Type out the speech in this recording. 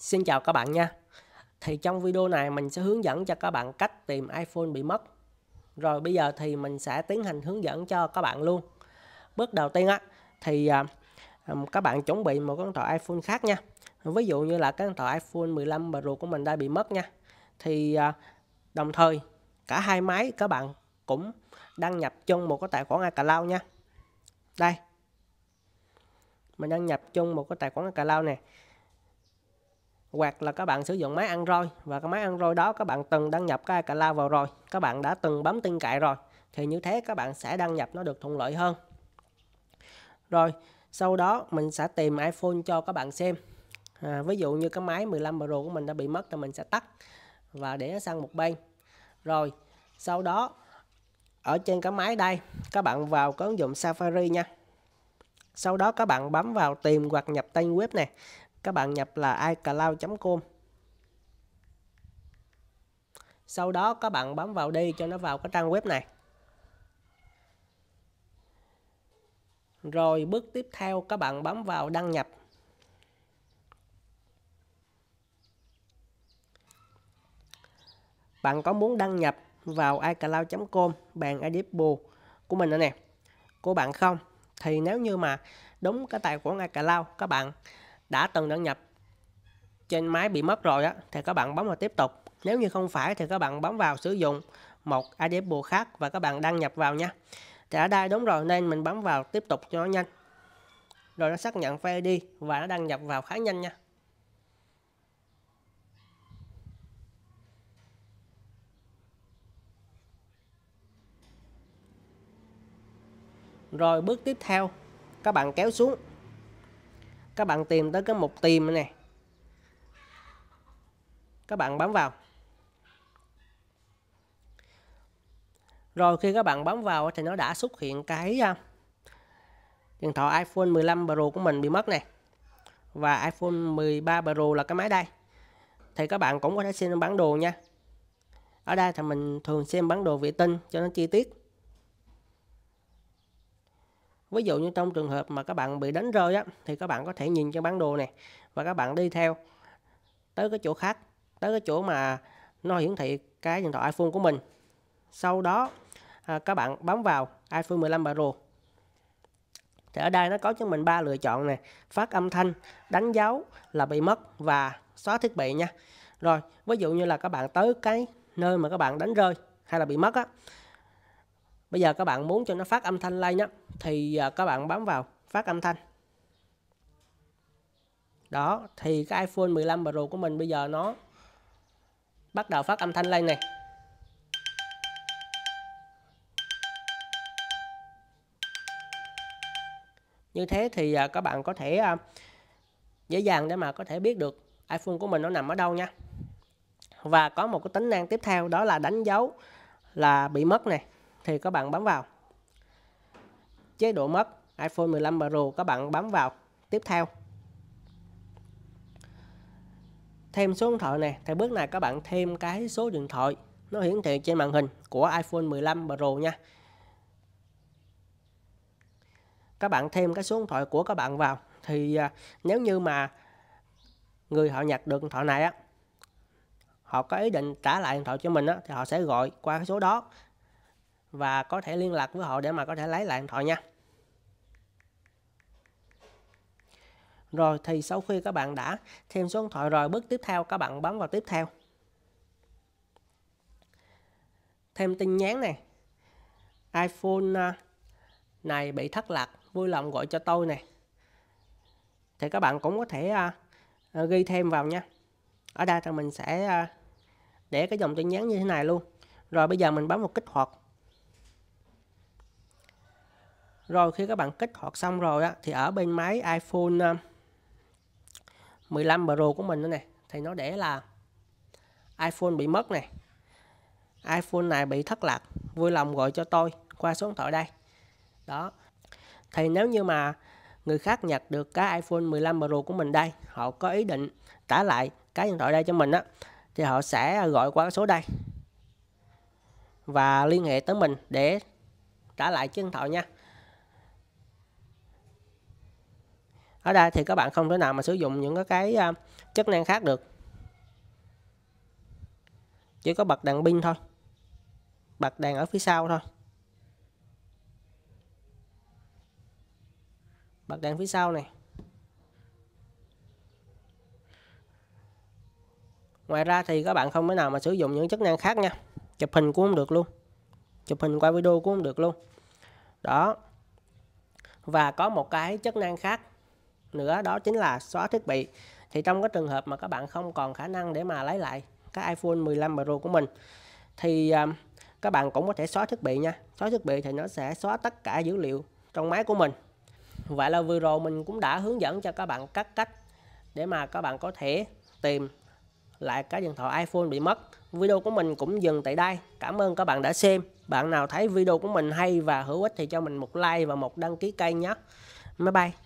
Xin chào các bạn nha Thì trong video này mình sẽ hướng dẫn cho các bạn cách tìm iPhone bị mất Rồi bây giờ thì mình sẽ tiến hành hướng dẫn cho các bạn luôn Bước đầu tiên á thì à, các bạn chuẩn bị một cái điện thoại iPhone khác nha Ví dụ như là cái điện thoại iPhone 15 Pro của mình đã bị mất nha Thì à, đồng thời cả hai máy các bạn cũng đăng nhập chung một cái tài khoản iCloud nha Đây Mình đăng nhập chung một cái tài khoản iCloud này hoặc là các bạn sử dụng máy Android và cái máy Android đó các bạn từng đăng nhập cái iCloud vào rồi các bạn đã từng bấm tin cậy rồi thì như thế các bạn sẽ đăng nhập nó được thuận lợi hơn rồi sau đó mình sẽ tìm iPhone cho các bạn xem à, ví dụ như cái máy 15 Pro của mình đã bị mất thì mình sẽ tắt và để nó sang một bên rồi sau đó ở trên cái máy đây các bạn vào cái ứng dụng Safari nha sau đó các bạn bấm vào tìm hoặc nhập tên web này các bạn nhập là icloud.com sau đó các bạn bấm vào đi cho nó vào cái trang web này rồi bước tiếp theo các bạn bấm vào đăng nhập bạn có muốn đăng nhập vào iCloud.com bàn Adipbo của mình nữa nè của bạn không thì nếu như mà đúng cái tài khoản iCloud các bạn đã từng đăng nhập trên máy bị mất rồi á thì các bạn bấm vào tiếp tục nếu như không phải thì các bạn bấm vào sử dụng một Adepbo khác và các bạn đăng nhập vào nha thì ở đây đúng rồi nên mình bấm vào tiếp tục cho nó nhanh rồi nó xác nhận phê đi và nó đăng nhập vào khá nhanh nha rồi bước tiếp theo các bạn kéo xuống các bạn tìm tới cái mục tìm này các bạn bấm vào rồi khi các bạn bấm vào thì nó đã xuất hiện cái à, điện thoại iPhone 15 Pro của mình bị mất này và iPhone 13 Pro là cái máy đây thì các bạn cũng có thể xem bản đồ nha ở đây thì mình thường xem bản đồ vệ tinh cho nó chi tiết ví dụ như trong trường hợp mà các bạn bị đánh rơi á thì các bạn có thể nhìn trên bản đồ này và các bạn đi theo tới cái chỗ khác tới cái chỗ mà nó hiển thị cái điện thoại iPhone của mình sau đó à, các bạn bấm vào iPhone 15 Pro thì ở đây nó có cho mình ba lựa chọn này phát âm thanh đánh dấu là bị mất và xóa thiết bị nha rồi ví dụ như là các bạn tới cái nơi mà các bạn đánh rơi hay là bị mất á bây giờ các bạn muốn cho nó phát âm thanh lên nhé thì à, các bạn bấm vào phát âm thanh đó thì cái iPhone 15 Pro của mình bây giờ nó bắt đầu phát âm thanh lên này như thế thì à, các bạn có thể à, dễ dàng để mà có thể biết được iPhone của mình nó nằm ở đâu nha và có một cái tính năng tiếp theo đó là đánh dấu là bị mất này thì các bạn bấm vào chế độ mất iPhone 15 Pro các bạn bấm vào tiếp theo thêm số điện thoại này thì bước này các bạn thêm cái số điện thoại nó hiển thị trên màn hình của iPhone 15 Pro nha các bạn thêm cái số điện thoại của các bạn vào thì à, nếu như mà người họ nhặt được điện thoại này á họ có ý định trả lại điện thoại cho mình á thì họ sẽ gọi qua cái số đó và có thể liên lạc với họ để mà có thể lấy lại điện thoại nha Rồi thì sau khi các bạn đã thêm số điện thoại rồi bước tiếp theo các bạn bấm vào tiếp theo Thêm tin nhắn này iPhone à, này bị thất lạc vui lòng gọi cho tôi này thì các bạn cũng có thể à, à, ghi thêm vào nha ở đây thì mình sẽ để cái dòng tin nhắn như thế này luôn rồi bây giờ mình bấm vào kích hoạt rồi khi các bạn kích hoạt xong rồi á, thì ở bên máy iPhone 15 ờ, Pro của mình nữa này thì nó để là iPhone bị mất này iPhone này bị thất lạc vui lòng gọi cho tôi qua số điện thoại đây đó thì nếu như mà người khác nhặt được cái iPhone 15 Pro của mình đây họ có ý định trả lại cái điện thoại đây cho mình á thì họ sẽ gọi qua số đây và liên hệ tới mình để trả lại chiếc điện thoại nha ở đây thì các bạn không thể nào mà sử dụng những cái à, chức năng khác được chỉ có bật đèn pin thôi bật đèn ở phía sau thôi bật đèn phía sau này ngoài ra thì các bạn không thể nào mà sử dụng những chức năng khác nha chụp hình cũng không được luôn chụp hình qua video cũng không được luôn đó và có một cái chức năng khác nữa đó chính là xóa thiết bị thì trong cái trường hợp mà các bạn không còn khả năng để mà lấy lại cái iPhone 15 Pro của mình thì à, các bạn cũng có thể xóa thiết bị nha xóa thiết bị thì nó sẽ xóa tất cả dữ liệu trong máy của mình vậy là vừa rồi mình cũng đã hướng dẫn cho các bạn các cách để mà các bạn có thể tìm lại cái điện thoại iPhone bị mất video của mình cũng dừng tại đây cảm ơn các bạn đã xem bạn nào thấy video của mình hay và hữu ích thì cho mình một like và một đăng ký kênh nhé bye bye